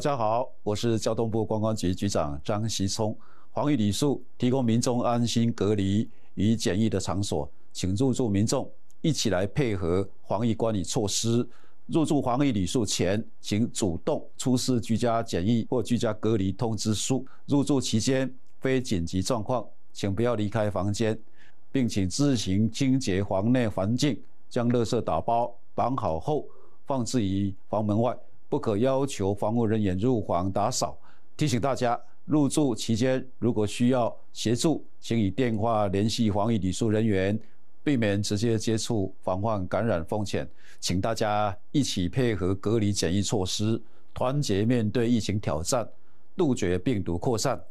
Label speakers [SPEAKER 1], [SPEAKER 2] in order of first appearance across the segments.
[SPEAKER 1] 大家好，我是交通部观光局局长张习聪。防疫旅宿提供民众安心隔离与检疫的场所，请入住民众一起来配合防疫管理措施。入住防疫旅宿前，请主动出示居家检疫或居家隔离通知书。入住期间，非紧急状况，请不要离开房间，并请自行清洁房内环境，将垃圾打包绑好后放置于房门外。不可要求房屋人员入房打扫。提醒大家，入住期间如果需要协助，请以电话联系防疫理数人员，避免直接接触，防范感染风险。请大家一起配合隔离检疫措施，团结面对疫情挑战，杜绝病毒扩散。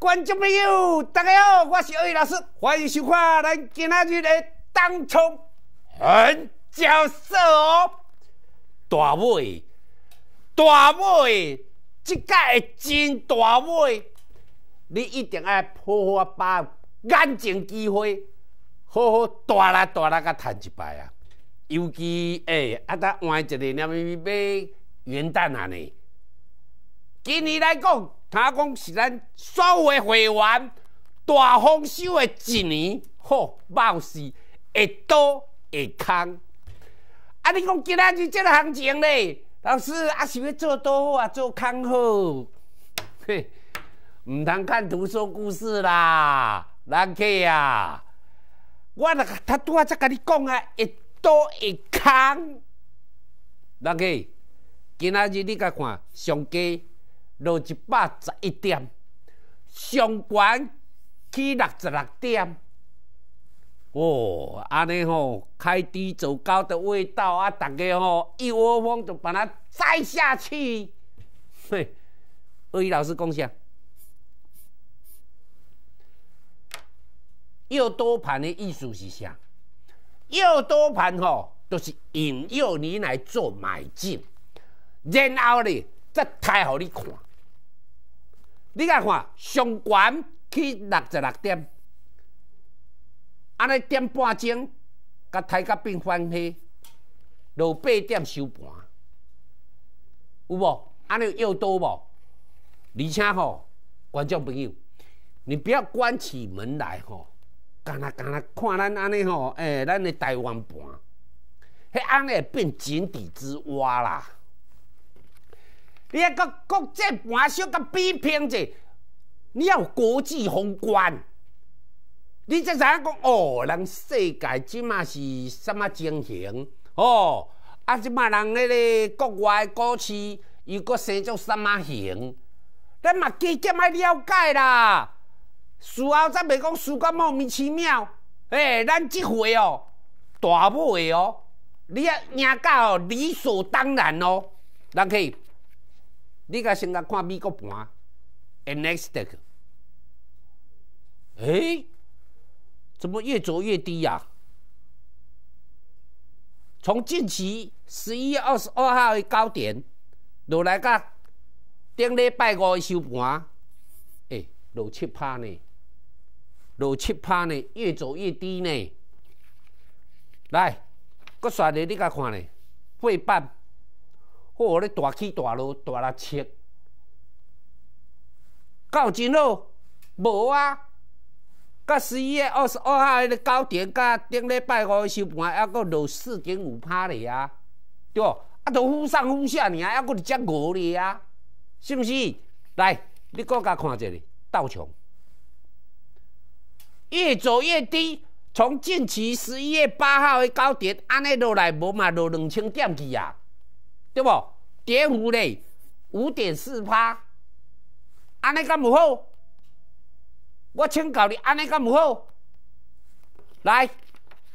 [SPEAKER 1] 观众朋友，大家好，我是二义老师，欢迎收看咱今仔日的当冲很角色哦！大尾大尾，即个真大尾，你一定要好好把眼前机会，好好大力大力甲趁一摆啊！尤其诶啊，搭换一个，念咪咪咪，元旦啊呢？今年来讲。他讲是咱所有的会员大丰收的一年，好，貌似一多一空。啊，你讲今仔日这个行情呢，老师啊，是要做多好啊，做空好？嘿，毋通看图说故事啦，人弟啊，我他拄啊才跟你讲啊，一多一空。人弟，今仔日你甲看上家。落一百十一点，上悬起六十六点，哦，安尼吼，开低走高的味道啊！大家吼，一窝蜂就把它摘下去。嘿，鳄鱼老师，共享。要多盘的意思是啥？要多盘吼，就是引诱你来做买进，然后呢，再抬好你看。你甲看，上悬去六十六点，安尼点半钟，甲台甲变翻起，落八点收盘，有无？安尼有多无？而且吼，观众朋友，你不要关起门来吼，干那干那看咱安尼吼，诶，咱的台湾盘，迄安尼变井底之蛙啦！你啊，国国际盘小，甲比拼者，你要国际宏观，你才知影讲哦，人世界即嘛是什么情形？哦，啊，即嘛人迄个国外股市又佫生做什么形？咱嘛渐渐爱了解啦，事后则袂讲输甲莫名其妙。诶，咱即回哦，大把哦，你啊，赢到理所当然哦，人以。你甲先甲看美国盘 n 哎，怎么越走越低呀？从近期十一月二十二号的高点，落来甲顶礼拜五的收盘，哎，落七趴呢，落七趴呢，越走越低呢。来，搁刷咧，你甲看咧，会办？我咧大起大落，大来切，到真好，无啊！甲十一月二十二号迄个高点，甲顶礼拜五收盘，还阁落四点五趴咧啊，对无？都忽上忽下尔，啊，还阁伫涨五咧啊，是毋是？来，你搁甲看者哩，倒冲，越走越低。从近期十一月八号的高点，安尼落来无嘛落两千点去啊？对不？跌幅咧，五点四趴，安尼敢有好？我请教你，安尼敢有好？来，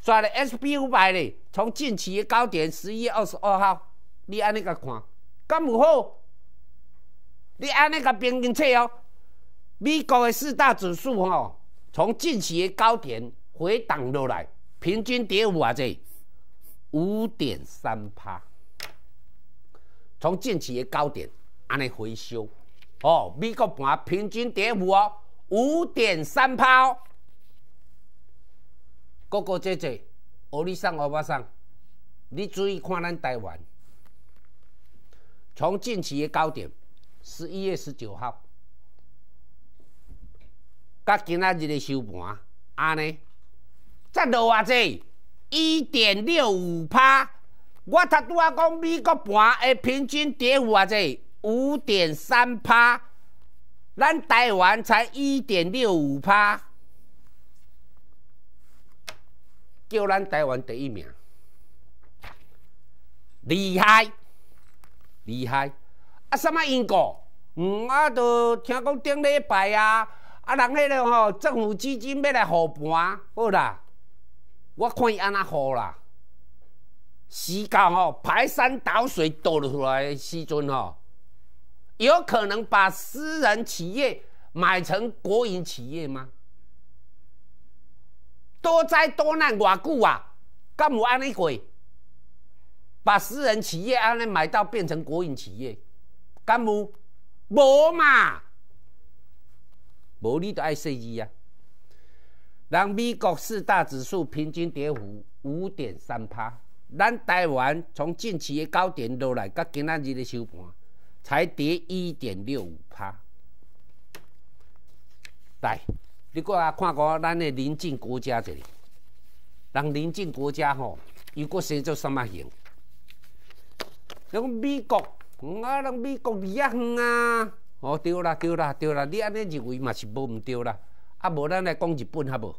[SPEAKER 1] 抓了 S P 五百咧，从近期的高点十一月二十二号，你安尼个看，敢有好？你安尼个平均测哦。美国的四大指数吼，从近期的高点回档落来，平均跌五偌济？五点三趴。从近期的高点安尼回收，哦，美国盘平均跌幅哦，五点三趴，哥个姐姐，欧里上欧巴上，你注意看咱台湾，从近期的高点十一月十九号，到今仔日的收盘安尼，再落啊这一点六五趴。我头拄啊讲美国盘诶，平均跌幅啊是五点三趴，咱台湾才一点六五趴，叫咱台湾第一名，厉害厉害！啊，什么因果？嗯，我都听讲顶礼拜啊，啊，人迄个吼政府基金要来护盘，好啦，我看伊安那护啦。西高哦，排山倒水倒了出来。西尊哦，有可能把私人企业买成国营企业吗？多灾多难，多久啊？干有安尼鬼把私人企业安尼买到变成国营企业？干有？无嘛，无你都爱设计呀。让美国四大指数平均跌幅五点三趴。咱台湾从近期的高点落来，甲今仔日的收盘才跌一点六五趴。来，你过来看看咱的邻近国家里，人邻近国家吼，如果生做什么型？人美国，啊，人美国远啊。哦，对啦，对啦，对啦，你安尼认为嘛是无毋对啦。啊，无咱来讲日本好无？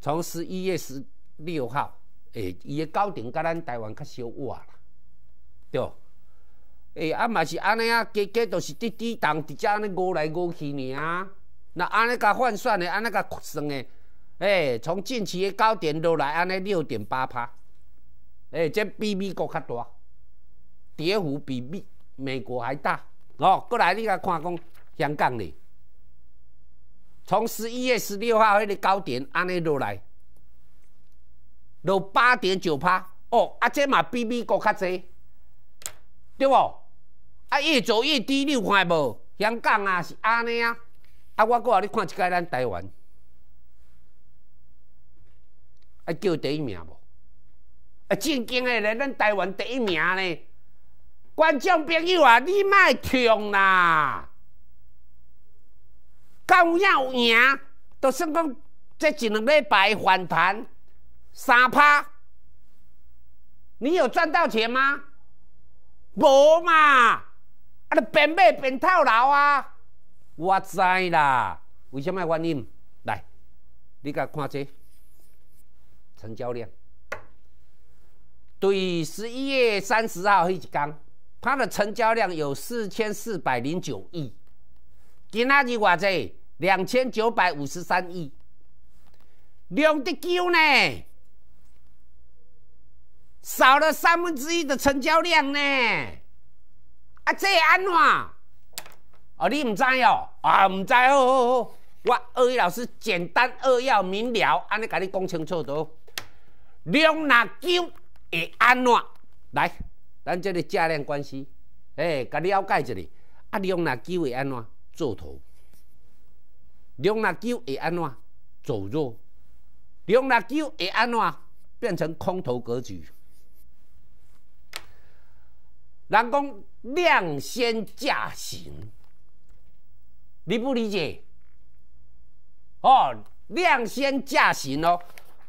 [SPEAKER 1] 从十一月十。六号，诶，伊个高点甲咱台湾较小沃啦，对？诶，啊嘛是安尼啊，价格都是滴滴动，直接安尼乌来乌去尔啊。那安尼甲换算诶，安尼甲算诶，诶，从近期诶高点落来，安尼六点八趴，诶，这比美国较大，跌幅比美美国还大。哦，过来你甲看讲香港嘞，从十一月十六号迄个高点安尼落来。到八点九趴，哦，啊，这嘛比美国较济，对无？啊，越走越低，你有看无？香港啊是安尼啊，啊，我过来你看一届咱台湾，啊，叫第一名无？啊，正经诶咧，咱台湾第一名咧，观众朋友啊，你莫听啦，敢有影有赢？就算讲这一两礼拜反弹。三趴，你有赚到钱吗？无嘛，啊，你边卖边套牢啊！我知啦，为什么原因？来，你甲看这成交量，对，十一月三十号迄一天，它的成交量有四千四百零九亿，今仔日我这两千九百五十三亿，量得够呢。少了三分之一的成交量呢？啊，这安怎？哦，你唔知哦？啊，唔知哦。我二一老师简单、扼要明了，安尼甲你讲清楚的。量若久会安怎？来，咱这里价量关系，哎，跟你了解一下。啊，量若久会安怎做头？量若久会安怎走弱？量若久会安怎变成空头格局？人讲量先价行，理不理解？哦，量先价行哦，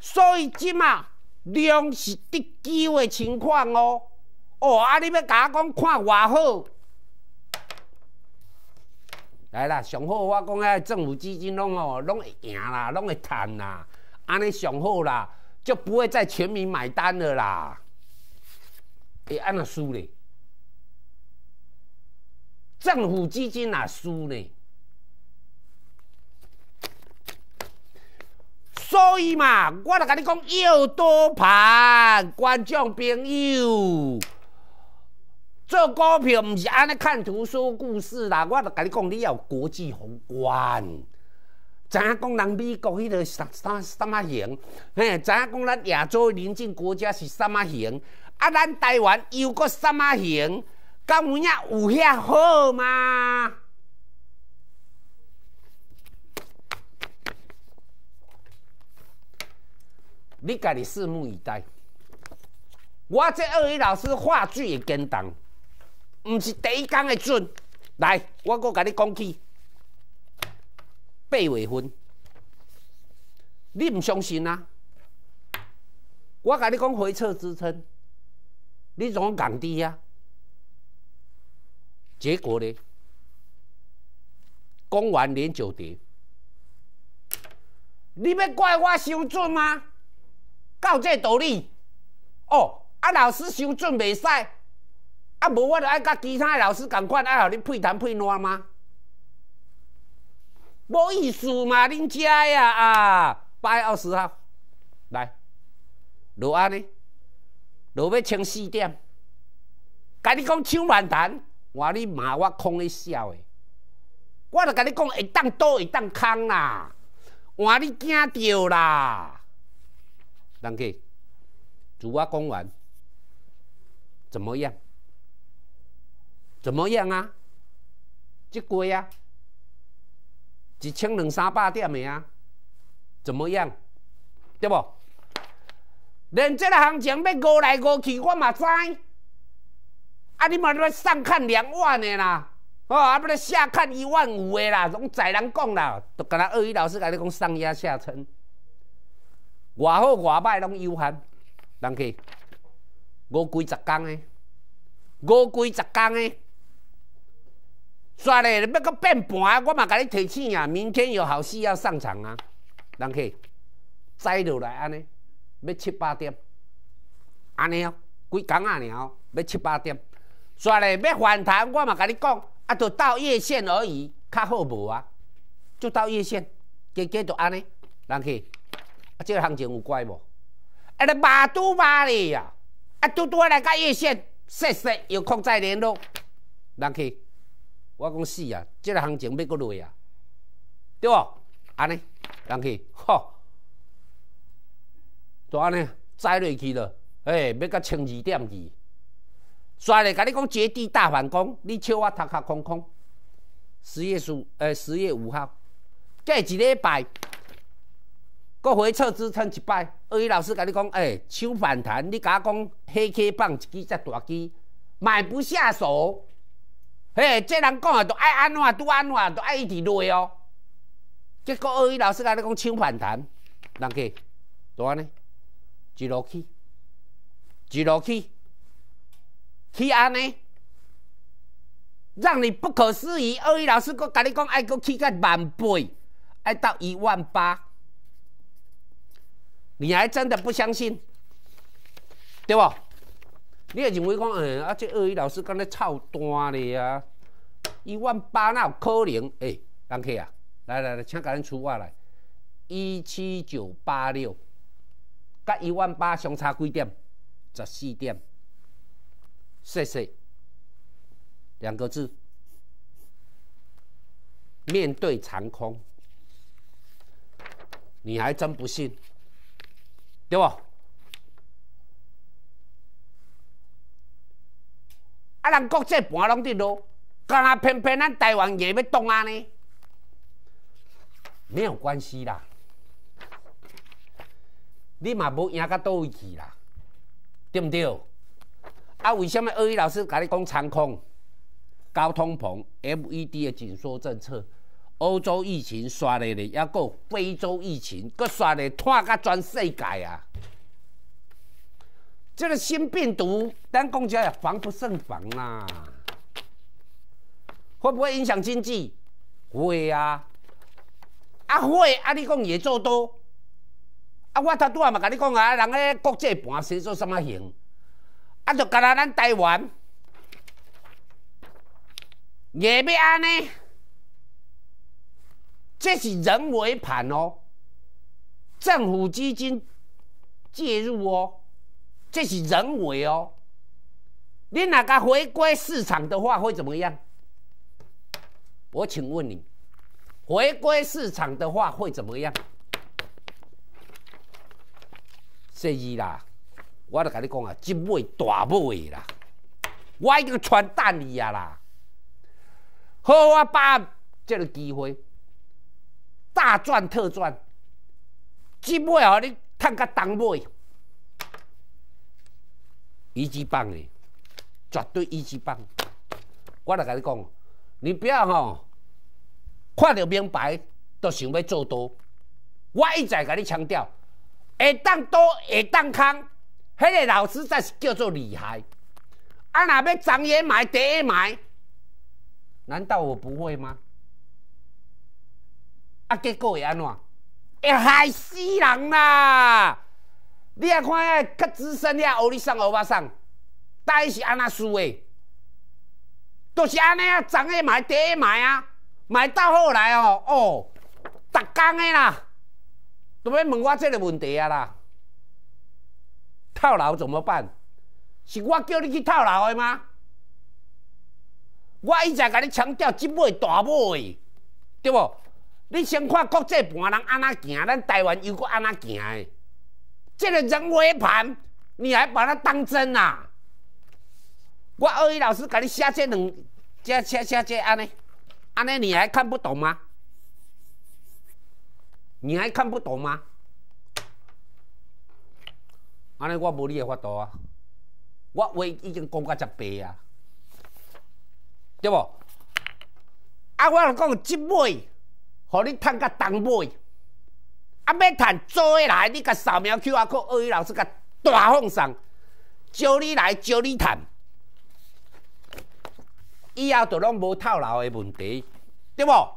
[SPEAKER 1] 所以即马量是得救的情况哦。哦，啊，你要甲我讲看外好，来啦，上好我讲遐政府资金拢哦，拢会赢啦，拢会赚啦，安尼上好啦，就不会再全民买单了啦。会安那输咧。政府基金也输呢？所以嘛，我来跟你讲要多盘，观众朋友。做股票唔是安尼看图说故事啦，我著甲你讲，你要国际宏观。知影讲人美国迄个啥啥啥物型？嘿，影讲咱亚洲邻近国家是啥物型？啊，咱台湾又个啥物型？敢有影有遐好吗？你家己拭目以待。我这二位老师话剧会跟动，唔是第一讲诶准。来，我阁甲你讲起八月份，你唔相信啊？我甲你讲回撤支撑，你怎讲同滴啊？结果呢？讲完连九点，你要怪我伤准吗？到这道理哦，啊，老师伤准袂使，啊无我著爱甲其他老师同款，爱互你配谈配拉吗？无意思嘛，恁只呀啊！八月二十号来，落安尼，落要清四点，甲你讲抢慢弹。我你骂我空你笑诶，我著甲你讲，会当多会当空啦，我你惊着啦。人哥，主我讲完，怎么样？怎么样啊？即过啊，一千两三百点诶啊，怎么样？对无？连即个行情要高来高去，我嘛知。啊！你嘛，上看两万的啦，哦，啊，不来下看一万五的啦。拢在人讲啦，都干那二语老师甲你讲上压下沉，外好外歹拢有限。人去五几十工的，五几十工的。算嘞！要搁变盘，我嘛甲你提醒啊，明天有好戏要上场啊！人去载落来，安尼要七八点，安尼哦，几工啊？哦，要七八点。煞咧要反弹，我嘛甲你讲，啊，就到月线而已，较好无啊？就到月线，结结就安尼，人去。啊，这个行情有乖无？哎，马都马你啊，啊，多多来个月线，说说有空再联络。人去，我讲死啊，这个行情要搁落啊，对不？安尼，人去，吼，就安尼？载落去了，哎，要到千二点去。衰嘞！甲你讲绝地大反攻，你笑我头壳空空。十月四，呃，十月五号，过一礼拜，搁回撤支撑一摆。鳄鱼老师甲你讲，哎，手反弹，你敢讲黑 K 棒一支只大支，买不下手？嘿，这人讲啊，着爱安怎拄安怎，着爱伊几落哦。结果鳄鱼老师甲你讲手反弹，人计怎安尼？一路去，一路去。去安尼，让你不可思议！二鱼老师甲你讲，爱佫去甲万倍，爱到一万八，你还真的不相信，对不？你也认为讲，嗯，啊，这二语老师刚才操蛋哩啊！一万八那有可能？哎，张凯啊，来来来，请赶紧出话来，一七九八六，甲一万八相差几点？十四点。谢谢，两个字，面对长空，你还真不信，对不？啊，人国际盘拢跌落，干那偏偏咱台湾也要动啊呢？没有关系啦，你嘛无赢到倒位去啦，对毋对？啊，为什么二位老师甲你讲长空、高通膨、M E D 的紧缩政策？欧洲疫情刷的咧，也过非洲疫情，搁刷的拖甲全世界啊！这个新病毒，咱国家也防不胜防啦。会不会影响经济？会啊。啊会啊！你讲也做多。啊，我头拄啊嘛甲你讲啊，人咧国际盘，先做甚物事？他就跟咱咱台湾，也袂安呢，这是人为盘哦，政府基金介入哦，这是人为哦。你那个回归市场的话会怎么样？我请问你，回归市场的话会怎么样？失业啦。我著甲你讲啊，即买大买啦，我一经传单你啊啦，好，啊把即个机会大赚特赚，即买互你趁甲当买，一级棒诶，绝对一级棒。我著甲你讲，你不要吼，看着名牌都想要做多，我一再甲你强调，会当多，会当空。迄个老师才是叫做厉害，啊！若要长一买，第一买，难道我不会吗？啊，结果会安怎？会害死人啦！你啊看遐较资深，遐学里上学我上，到底是安那输诶？都是安尼啊！长一买，第一买啊，买到后来哦哦，逐工诶啦，都要问我这个问题啊啦。套牢怎么办？是我叫你去套牢的吗？我一直跟你强调，即买大买，对不？你先看国际盘人安那行，咱台湾又过安那行的，这个人为盘你还把它当真啊？我二一老师跟你写这两这写写这安尼，安尼你还看不懂吗？你还看不懂吗？安尼我无你诶法度啊！我话已经讲甲十白啊，对无？啊，我讲即尾，互你趁较重尾，啊，要趁做来，你甲扫描 Q R Code，老师甲大放送，招你来，招你趁，以后就拢无套牢诶问题，对无？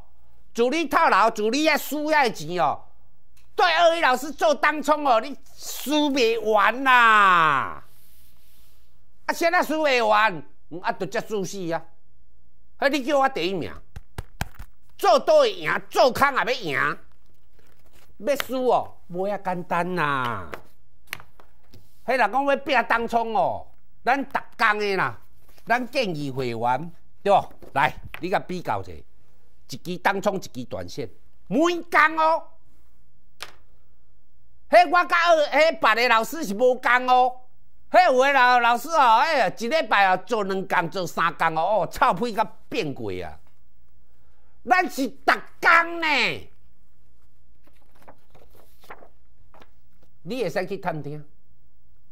[SPEAKER 1] 就你套牢，就你遐输诶钱哦。对二位老师做当冲哦，你输袂完呐！啊，现在输袂完？啊，都只输死啊！啊，你叫我第一名，做多会赢，做空也要赢，要输哦，无遐简单呐！迄人讲要拼当冲哦，咱逐工个啦，咱建议会员对无？来，你甲比较一下，一支当冲一支短线，每工哦。迄我教二，迄别个老师是无共哦。迄有诶老老师哦，哎，一礼拜哦做两工做三工哦，臭屁甲变鬼啊！咱是逐工呢，你会使去探听。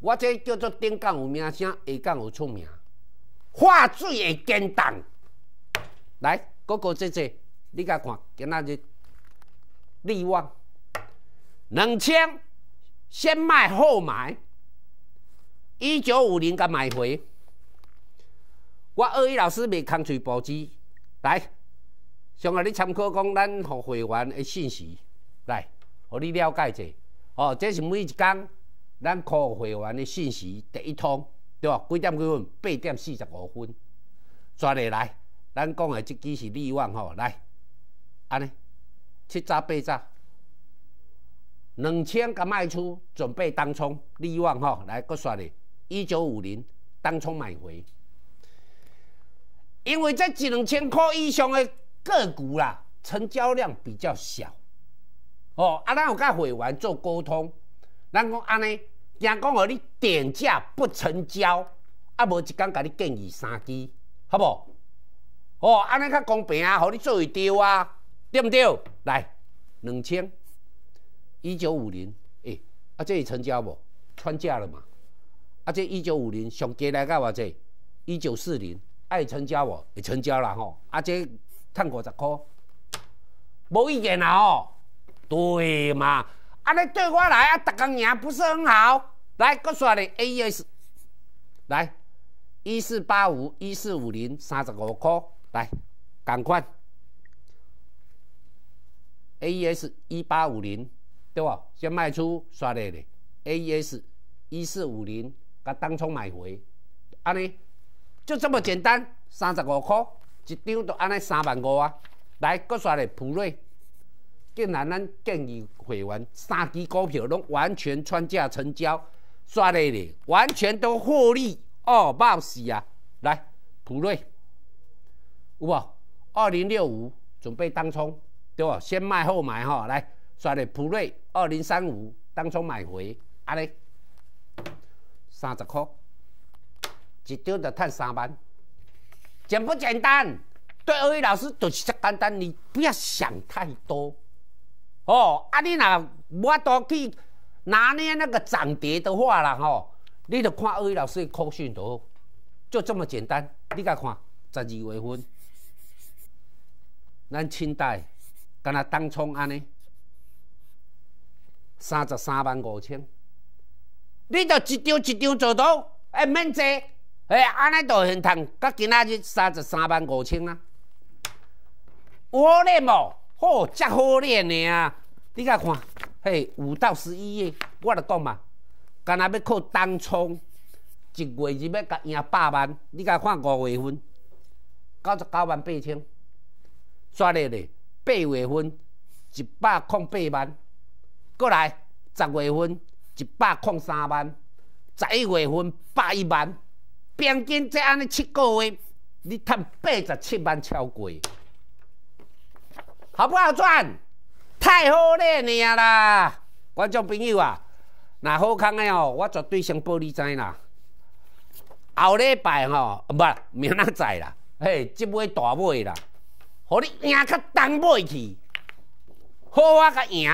[SPEAKER 1] 我即叫做顶工有名声，下工有出名，化水会震动。来，哥哥姐姐，你甲看今仔日，一万，两千。先卖后买，一九五零甲买回。我二一老师咪空嘴播机，来，先甲你参考讲咱互会员的信息，来，互你了解者。哦，这是每一工咱互会员的信息第一通，对无？几点几分？八点四十五分，转来来，咱讲的即支是利旺吼，来，安尼，七早八早。两千个卖出，准备当冲，利望哈，来，搁刷哩，一九五零当冲买回，因为在一两千块以上的个股啦，成交量比较小，哦，啊，咱有甲会员做沟通，咱讲安尼，惊讲我你点价不成交，啊，无一工甲你建议三支，好无？哦，安尼较公平啊，互你做会到啊，对毋对？来，两千。一九五零，哎，啊，这会成交无？穿价了嘛？啊，这一九五零上低来到我即一九四零爱成交无？成交了吼，啊，这赚五十块，无意见啦吼，对嘛？啊，你对我来啊，大工赢不是很好？来，搁续你 a E S，来一四八五，一四五零，三十五块，来，赶快，A E S 一八五零。对哇，先卖出刷嘞嘞，A E S 一四五零，甲当冲买回，安尼就这么简单，三十五块一张都安尼三万五啊，来，搁刷嘞普瑞，既然咱建议会员三支股票能完全穿价成交，刷嘞嘞完全都获利哦，冒死啊！来普瑞，有好二零六五，准备当冲，对哇，先卖后买哈，来。刷的普瑞二零三五，当初买回安尼三十块，一张就赚三万，简不简单？对二位老师就是简单，你不要想太多哦。啊，你若我都去拿捏那个涨跌的话啦，吼，你就看二位老师的口讯图，就这么简单。你甲看十二月份，咱清代敢若当初安尼。三十三万五千，你就一张一张做到，哎，免坐，嘿，安尼就现赚，甲今仔日三十三万五千啊，好练无？吼，遮好练个呀！你甲看，嘿，五到十一月，我来讲嘛，干那要靠当冲，一月日要甲赢百万，你甲看五月份，九十九万八千，怎咧咧，八月份一百零八万。过来，十月份一百零三万，十一月份百一万，平均这安尼七个月，你赚八十七万超过，好不好赚？太好你啊啦！观众朋友啊，若好康个哦，我绝对先报你知啦。后礼拜吼，不明仔载啦，嘿，即买大买啦，互你赢较东买去，好我甲赢，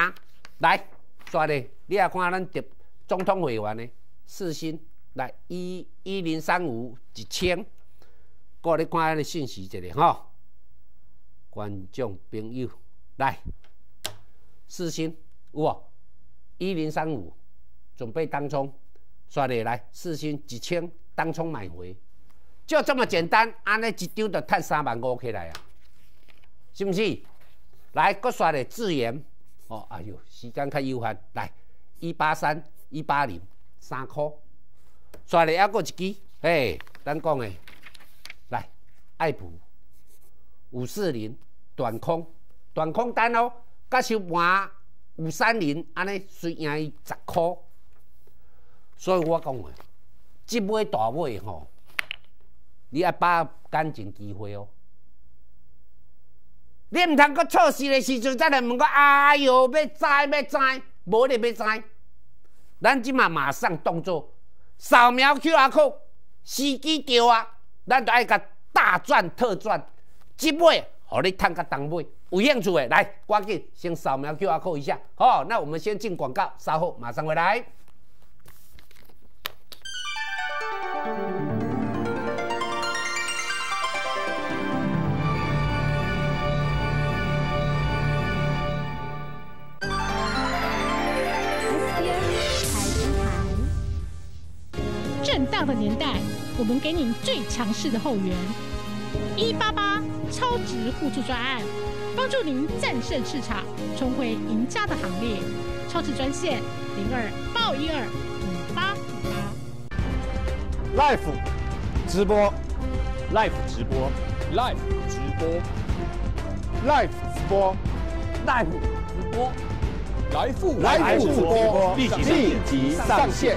[SPEAKER 1] 来。刷嘞，你也看咱的总统会员的四星来一一零三五一千，我咧看咱的信息一嘞吼，观众朋友来四星有无？一零三五准备当冲刷嘞来四星一千当冲买回，就这么简单，安尼一张就赚三万五起来啊，是不是？来，搁刷的自研。哦，哎呦，时间较悠闲，来一八三一八零三箍，抓咧还过一支，嘿，咱讲诶，来爱普五四零短空短空单哦，甲收盘五三零，安尼输赢伊十块，所以我讲诶，即买大买吼，你爱把握感情机会哦。你毋通阁错事诶时阵再来问我。哎哟，要知要知，无你要知。咱即马马上动作，扫描 QR code，司机着啊！咱就爱甲大赚特赚，即买，互你趁甲当买。有兴趣诶，来，赶紧先扫描 QR code 一下。好，那我们先进广告，稍后马上回来。这样的年代，我们给您最强势的后援，一八八超值互助专案，帮助您战胜市场，重回赢家的行列。超值专线零二八一二五八五八。Life 直播，Life 直播，Life 直播，Life 直播，Life 直播，来复来复直播立即上线。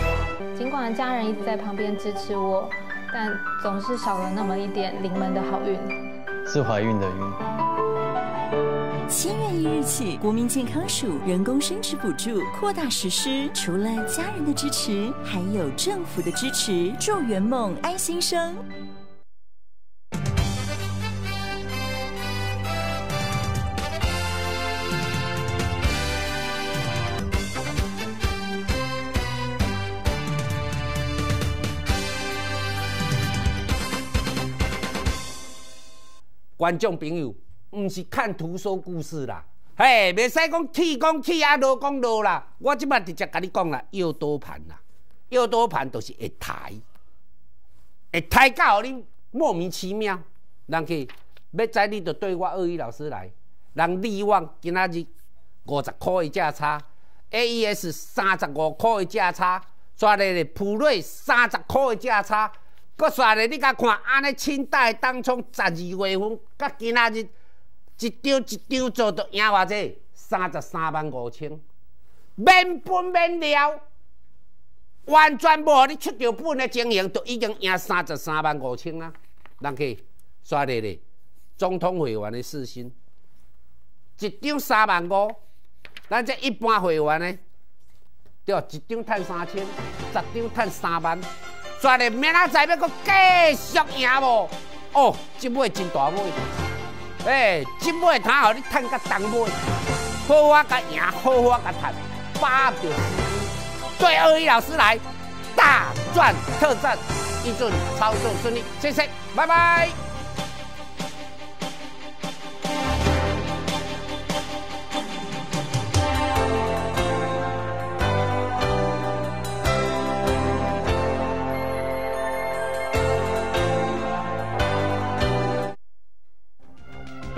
[SPEAKER 1] 尽管家人一直在旁边支持我，但总是少了那么一点临门的好运，是怀孕的孕。七月一日起，国民健康署人工生殖补助扩大实施，除了家人的支持，还有政府的支持，助圆梦，安心生。观众朋友，毋是看图书故事啦，嘿，未使讲气讲气啊，落讲落啦。我即摆直接甲你讲啦，要多盘啦，要多盘著是会抬，会抬到你莫名其妙。人去要知你，就对我二一老师来，人利旺今仔日五十箍的价差，A E S 三十五箍的价差，日个普瑞三十箍的价差。搁刷咧，你甲看，安尼清代当中十二月份到今仔日，一张一张做到赢偌济？三十三万五千，免本免料，完全无你出着本的经营，都已经赢三十三万五千啦。人去刷嘞咧，总统会员的四星，一张三万五。咱这一般会员呢，着一张趁三千，十张趁三万。赚嘞！明仔载要阁继续赢无？哦，真买真大尾，哎，真买摊好，你赚甲大尾，好我甲赢，好我甲赚，把握时机，做二位老师来大赚特赚，一阵操作顺利，谢谢，拜拜。